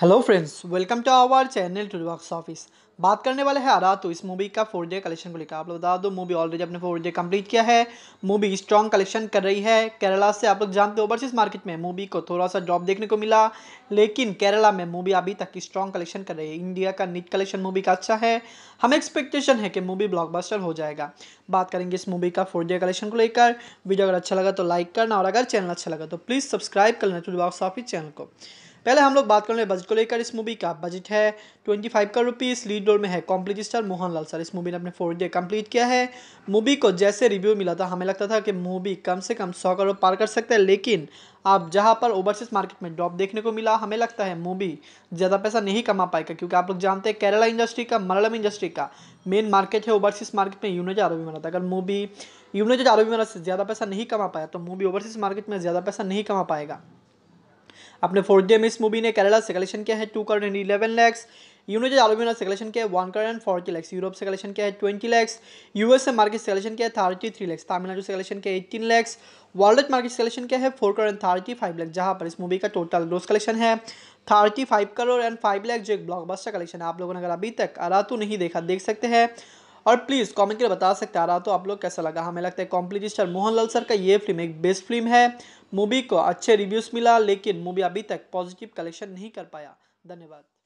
Hello friends, welcome to our channel Toolbox Office. बात करने वाले हैं आरा तो इस मूवी का फोर डे कलेक्शन को लेकर आप लोग बता दो मूवी ऑलरेडी अपने फोर डे कम्प्लीट किया है मूवी स्ट्रॉन्ग कलेक्शन कर रही है केरला से आप लोग जानते हो ओवरसीज मार्केट में मूवी को थोड़ा सा ड्रॉप देखने को मिला लेकिन केरला में मूवी अभी तक स्ट्रॉन्ग कलेक्शन कर रही है इंडिया का नीट कलेक्शन मूवी का अच्छा है हमें एक्सपेक्टेशन है कि मूवी ब्लॉकबस्टर हो जाएगा बात करेंगे इस मूवी का फोर डे कलेक्शन को लेकर वीडियो अगर अच्छा लगा तो लाइक करना और अगर चैनल अच्छा लगा तो प्लीज़ सब्सक्राइब कर लेना बॉक्स ऑफिस चैनल को पहले हम लोग बात कर रहे हैं बजट को लेकर इस मूवी का बजट है ट्वेंटी फाइव का रुपीज़ लीड रोल में है कॉम्प्लीट स्टार मोहनलाल सर इस मूवी ने अपने फोर डे कंप्लीट किया है मूवी को जैसे रिव्यू मिला था हमें लगता था कि मूवी कम से कम सौ करोड़ पार कर सकता है लेकिन आप जहां पर ओवरसीज मार्केट में ड्रॉप देखने को मिला हमें लगता है मूवी ज़्यादा पैसा नहीं कमा पाएगा क्योंकि आप लोग जानते हैं केरला इंडस्ट्री का मलयालम इंडस्ट्री का मेन मार्केट है ओवरसीज मार्केट में आरोप मिला था अगर मूवी यूनाइटेड आरोप मिला से ज़्यादा पैसा नहीं कमा पाया तो मूवी ओवरसीज मार्केट में ज़्यादा पैसा नहीं कमा पाएगा अपने फोर्थ डे में इस मूवी ने केरला से कलेक्शन किया है two crore and eleven lakhs United एलुमिना से कलेक्शन किया है one crore and forty lakhs Europe से कलेक्शन क्या है ट्वेंटी लैक्स यूएस से मार्केट से कलेक्शन है थर्टी थ्री लैक्स तमिलनाडु से कलेक्शन क्या eighteen lakhs world market collection क्या है four crore and thirty five lakhs जहाँ पर इस मूवी का टोटल ग्रोस कलेक्शन है thirty five crore and five lakhs जो एक ब्लॉकबस्टर कलेक्शन है आप लोगों ने अगर अभी तक अरातु नहीं देखा देख सकते हैं और प्लीज़ कमेंट करके बता सकते हैं अरातु आप लोग कैसा लगा हमें लगता है कॉम्प्लीट स्टार मोहनलाल सर का ये फिल्म एक बेस्ट फिल्म है मूवी को अच्छे रिव्यूज़ मिला लेकिन मूवी अभी तक पॉजिटिव कलेक्शन नहीं कर पाया धन्यवाद